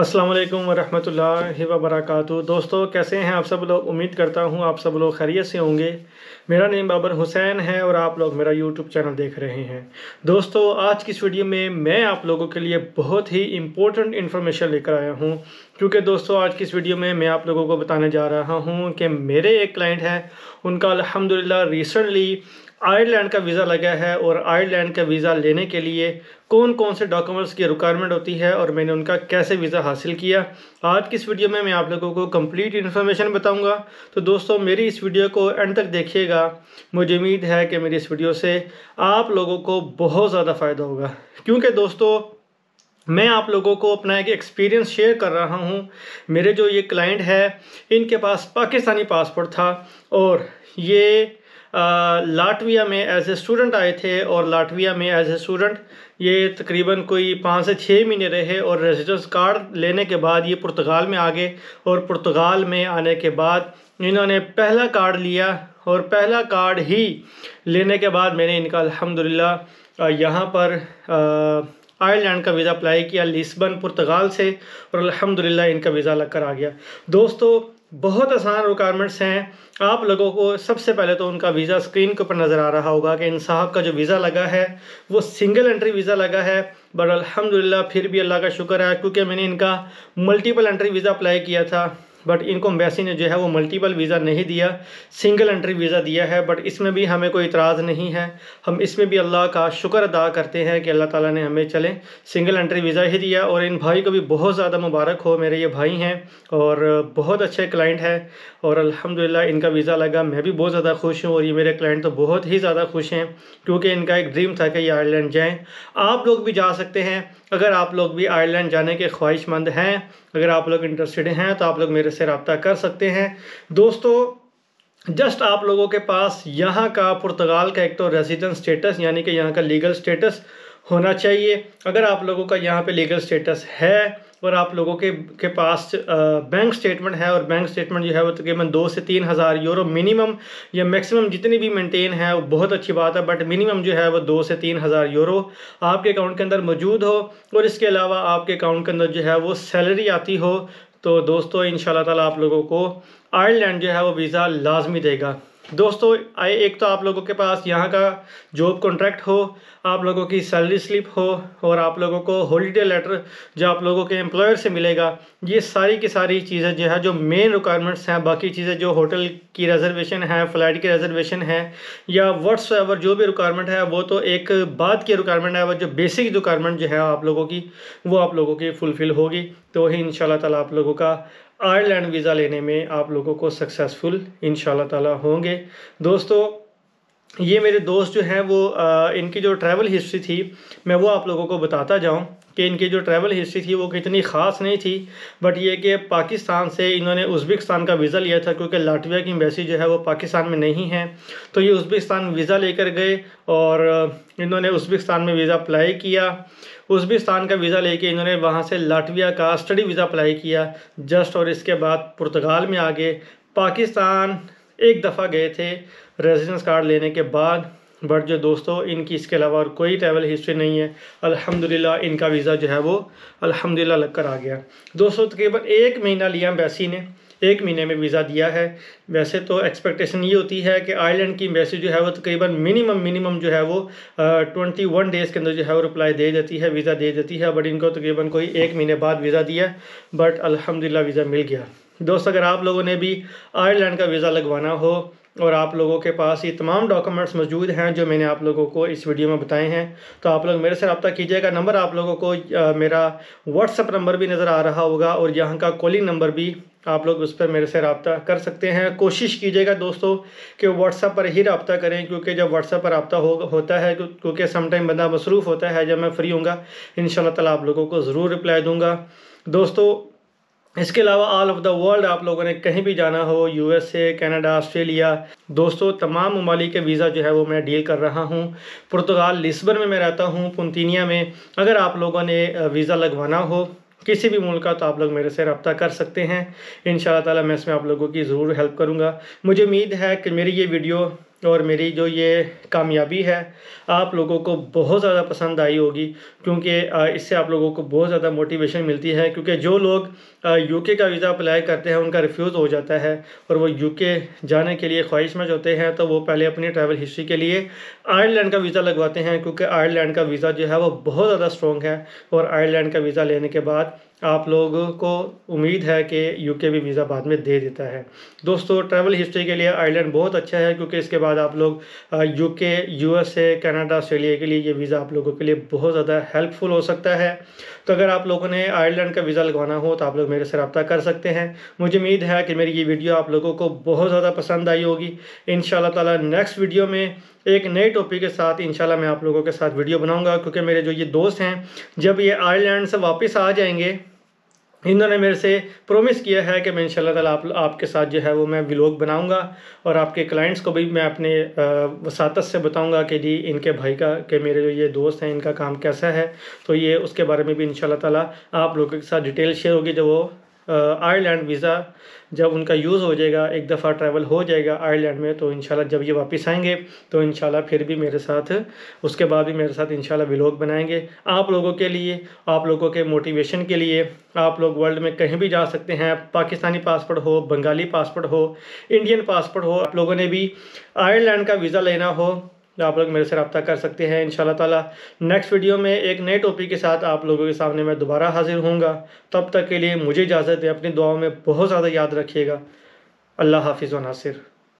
अस्सलाम वालेकुम व वबरकातु दोस्तों कैसे हैं आप सब लोग उम्मीद करता हूं आप सब लोग खैरियत से होंगे मेरा नेम बाबर हुसैन है और आप लोग मेरा यूट्यूब चैनल देख रहे हैं दोस्तों आज की इस वीडियो में मैं आप लोगों के लिए बहुत ही इम्पोर्टेंट इन्फॉर्मेशन लेकर आया हूं क्योंकि दोस्तों आज की इस वीडियो में मैं आप लोगों को बताने जा रहा हूँ कि मेरे एक क्लाइंट हैं उनका अलहमदिल्ला रिसेंटली आयरलैंड का वीज़ा लगा है और आयरलैंड का वीज़ा लेने के लिए कौन कौन से डॉक्यूमेंट्स की रिक्वायरमेंट होती है और मैंने उनका कैसे वीज़ा हासिल किया आज की इस वीडियो में मैं आप लोगों को कंप्लीट इन्फॉर्मेशन बताऊंगा तो दोस्तों मेरी इस वीडियो को एंड तक देखिएगा मुझे उम्मीद है कि मेरी इस वीडियो से आप लोगों को बहुत ज़्यादा फ़ायदा होगा क्योंकि दोस्तों मैं आप लोगों को अपना एक एक्सपीरियंस शेयर कर रहा हूँ मेरे जो ये क्लाइंट है इनके पास पाकिस्तानी पासपोर्ट था और ये लाटविया में एज ए स्टूडेंट आए थे और लाटविया में एज ए स्टूडेंट ये तकरीबन कोई पाँच से छः महीने रहे और रेजिडेंस कार्ड लेने के बाद ये पुर्तगाल में आ गए और पुर्तगाल में आने के बाद इन्होंने पहला कार्ड लिया और पहला कार्ड ही लेने के बाद मैंने इनका अलहमदिल्ला यहाँ पर आयरलैंड का वीज़ा अप्लाई किया लिस्बन पुर्तगाल से और अलहमदिल्ला इनका वीज़ा लगकर आ गया दोस्तों बहुत आसान रिक्वायरमेंट्स हैं आप लोगों को सबसे पहले तो उनका वीज़ा स्क्रीन के ऊपर नज़र आ रहा होगा कि इन साहब का जो वीज़ा लगा है वो सिंगल एंट्री वीज़ा लगा है बट अलहमदिल्ला फिर भी अल्लाह का शुक्र है क्योंकि मैंने इनका मल्टीपल एंट्री वीज़ा अप्लाई किया था बट इनको मैसी ने जो है वो मल्टीपल वीज़ा नहीं दिया सिंगल एंट्री वीज़ा दिया है बट इसमें भी हमें कोई इतराज़ नहीं है हम इसमें भी अल्लाह का शुक्र अदा करते हैं कि अल्लाह ताला ने हमें चलें सिंगल एंट्री वीज़ा ही दिया और इन भाई को भी बहुत ज़्यादा मुबारक हो मेरे ये भाई हैं और बहुत अच्छे क्लाइंट हैं और अलहमदिल्ला इनका वीज़ा लगा मैं भी बहुत ज़्यादा खुश हूँ और ये मेरे क्लाइंट तो बहुत ही ज़्यादा खुश हैं क्योंकि इनका एक ड्रीम था कि ये आयरलैंड जाएँ आप लोग भी जा सकते हैं अगर आप लोग भी आयरलैंड जाने के ख्वाहिशमंद हैं अगर आप लोग इंटरेस्टेड हैं तो आप लोग मेरे से रबता कर सकते हैं दोस्तों जस्ट आप लोगों के पास यहाँ का पुर्तगाल का एक तो रेजिडेंस स्टेटस यानी कि यहाँ का लीगल स्टेटस होना चाहिए अगर आप लोगों का यहाँ पे लीगल स्टेटस है और आप लोगों के के पास बैंक स्टेटमेंट है और बैंक स्टेटमेंट जो है वो तकरीबन दो से तीन हज़ार यूरो मिनिमम या मैक्सिमम जितनी भी मेंटेन है वो बहुत अच्छी बात है बट मिनिमम जो है वो दो से तीन हज़ार यूरो आपके अकाउंट के अंदर मौजूद हो और इसके अलावा आपके अकाउंट के अंदर जो है वो सैलरी आती हो तो दोस्तों इन ताला आप लोगों को आयरलैंड जो है वो वीज़ा लाजमी देगा दोस्तों आए एक तो आप लोगों के पास यहाँ का जॉब कॉन्ट्रैक्ट हो आप लोगों की सैलरी स्लिप हो और आप लोगों को हॉलीडे लेटर जो आप लोगों के एम्प्लॉयर से मिलेगा ये सारी की सारी चीज़ें जो है जो मेन रिक्वायरमेंट्स हैं बाकी चीज़ें जो होटल की रिजर्वेशन है फ़्लाइट की रिजर्वेशन है या वर्ड्स एवर जो भी रिक्वायरमेंट है वो तो एक बाद की रिक्वायरमेंट है वो जो बेसिक रिक्वायरमेंट जो है आप लोगों की वो आप लोगों की फुलफ़िल होगी तो ही इन ताला आप लोगों का आयरलैंड वीज़ा लेने में आप लोगों को सक्सेसफुल इन ताला होंगे दोस्तों ये मेरे दोस्त जो हैं वो आ, इनकी जो ट्रैवल हिस्ट्री थी मैं वो आप लोगों को बताता जाऊं कि इनकी जो ट्रैवल हिस्ट्री थी वो कितनी ख़ास नहीं थी बट ये कि पाकिस्तान से इन्होंने उज़्बेकिस्तान का वीज़ा लिया था क्योंकि लाटविया की एम्बेसी जो है वो पाकिस्तान में नहीं है तो ये उज़्बेकिस्तान वीज़ा लेकर गए और इन्होंने उज़्बेकिस्तान में वीज़ा अप्लाई किया उज़्बेकिस्तान का वीज़ा लेके इन्होंने वहाँ से लाटविया का स्टडी वीज़ा अप्लाई किया जस्ट और इसके बाद पुर्तगाल में आ गए पाकिस्तान एक दफ़ा गए थे रेजिडेंस कार्ड लेने के बाद बट जो दोस्तों इनकी इसके अलावा और कोई ट्रैवल हिस्ट्री नहीं है अल्हम्दुलिल्लाह इनका वीज़ा जो है वो अल्हम्दुलिल्लाह लगकर आ गया दोस्तों तकरीबन एक महीना लिया बैसी ने एक महीने में वीज़ा दिया है वैसे तो एक्सपेक्टेशन ये होती है कि आयरलैंड की एम्बेसी जो है वो तकरीबन मिनिमम मिनिमम जो है वो ट्वेंटी वन डेज़ के अंदर जो है वो रिप्लाई दे देती है वीज़ा दे देती है बट इनको तकरीबन कोई एक महीने बाद वीज़ा दिया बट अलहमदिल्ला वीज़ा मिल गया दोस्त अगर आप लोगों ने भी आयरलैंड का वीज़ा लगवाना हो और आप लोगों के पास ये तमाम डॉक्यूमेंट्स मौजूद हैं जो मैंने आप लोगों को इस वीडियो में बताए हैं तो आप लोग मेरे से रब्ता कीजिएगा नंबर आप लोगों को आ, मेरा व्हाट्सअप नंबर भी नज़र आ रहा होगा और यहाँ का कॉलिंग नंबर भी आप लोग उस पर मेरे से रबता कर सकते हैं कोशिश कीजिएगा दोस्तों कि व्हाट्सअप पर ही रबता करें क्योंकि जब व्हाट्सअप पर रबता हो होता है क्योंकि समटाइम बंदा मसरूफ़ होता है जब मैं फ्री हूँ इन ताला आप लोगों को ज़रूर रिप्लाई दूँगा दोस्तों इसके अलावा ऑल ऑफ द वर्ल्ड आप लोगों ने कहीं भी जाना हो यूएसए कनाडा ऑस्ट्रेलिया दोस्तों तमाम ममालिक के वीज़ा जो है वो मैं डील कर रहा हूँ पुर्तगाल लिस्बन में मैं रहता हूँ पुनतीनिया में अगर आप लोगों ने वीज़ा लगवाना हो किसी भी मुल्क का तो आप लोग मेरे से रब्ता कर सकते हैं इन शाला मैं इसमें आप लोगों की ज़रूर हेल्प करूँगा मुझे उम्मीद है कि मेरी ये वीडियो और मेरी जो ये कामयाबी है आप लोगों को बहुत ज़्यादा पसंद आई होगी क्योंकि इससे आप लोगों को बहुत ज़्यादा मोटिवेशन मिलती है क्योंकि जो लोग यूके का वीज़ा अप्लाई करते हैं उनका रिफ्यूज़ हो जाता है और वो यूके जाने के लिए ख्वाहिशमंद होते हैं तो वो पहले अपनी ट्रैवल हिस्ट्री के लिए आयरलैंड का वीज़ा लगवाते हैं क्योंकि आयरलैंड का वीज़ा जो है वो बहुत ज़्यादा स्ट्रॉन्ग है और आयरलैंड का वीज़ा लेने के बाद आप लोगों को उम्मीद है कि यूके भी वीज़ा बाद में दे देता है दोस्तों ट्रैवल हिस्ट्री के लिए आयरलैंड बहुत अच्छा है क्योंकि इसके बाद आप लोग यूके यूएसए कनाडा ऑस्ट्रेलिया के लिए ये वीज़ा आप लोगों के लिए बहुत ज़्यादा हेल्पफुल हो सकता है तो अगर आप लोगों ने आयरलैंड का वीज़ा लगवाना हो तो आप लोग मेरे से रबता कर सकते हैं मुझे उम्मीद है कि मेरी ये वीडियो आप लोगों को बहुत ज़्यादा पसंद आई होगी इन ताला नेक्स्ट वीडियो में एक नए टॉपिक के साथ इंशाल्लाह मैं आप लोगों के साथ वीडियो बनाऊंगा क्योंकि मेरे जो ये दोस्त हैं जब ये आयरलैंड से वापस आ जाएंगे इन्होंने मेरे से प्रोमिस किया है कि मैं इंशाल्लाह ताला आप आपके साथ जो है वो मैं व्लॉग बनाऊंगा और आपके क्लाइंट्स को भी मैं अपने वसात से बताऊंगा कि जी इनके भाई का के मेरे जो ये दोस्त हैं इनका काम कैसा है तो ये उसके बारे में भी इन ताला आप लोगों के साथ डिटेल शेयर होगी जब वो आयरलैंड वीज़ा जब उनका यूज़ हो जाएगा एक दफ़ा ट्रैवल हो जाएगा आयरलैंड में तो इंशाल्लाह जब ये वापस आएंगे तो इंशाल्लाह फिर भी मेरे साथ उसके बाद भी मेरे साथ इंशाल्लाह व्लॉग बनाएंगे आप लोगों के लिए आप लोगों के मोटिवेशन के लिए आप लोग वर्ल्ड में कहीं भी जा सकते हैं पाकिस्तानी पासपोर्ट हो बंगाली पासपोर्ट हो इंडियन पासपोर्ट हो आप लोगों ने भी आयरलैंड का वीज़ा लेना हो आप लोग मेरे से रब्ता कर सकते हैं इन ताला नेक्स्ट वीडियो में एक नए टॉपिक के साथ आप लोगों के सामने मैं दोबारा हाजिर हूँगा तब तक के लिए मुझे इजाज़त है अपनी दुआओं में बहुत ज़्यादा याद रखिएगा अल्लाह हाफिज़ व नासिर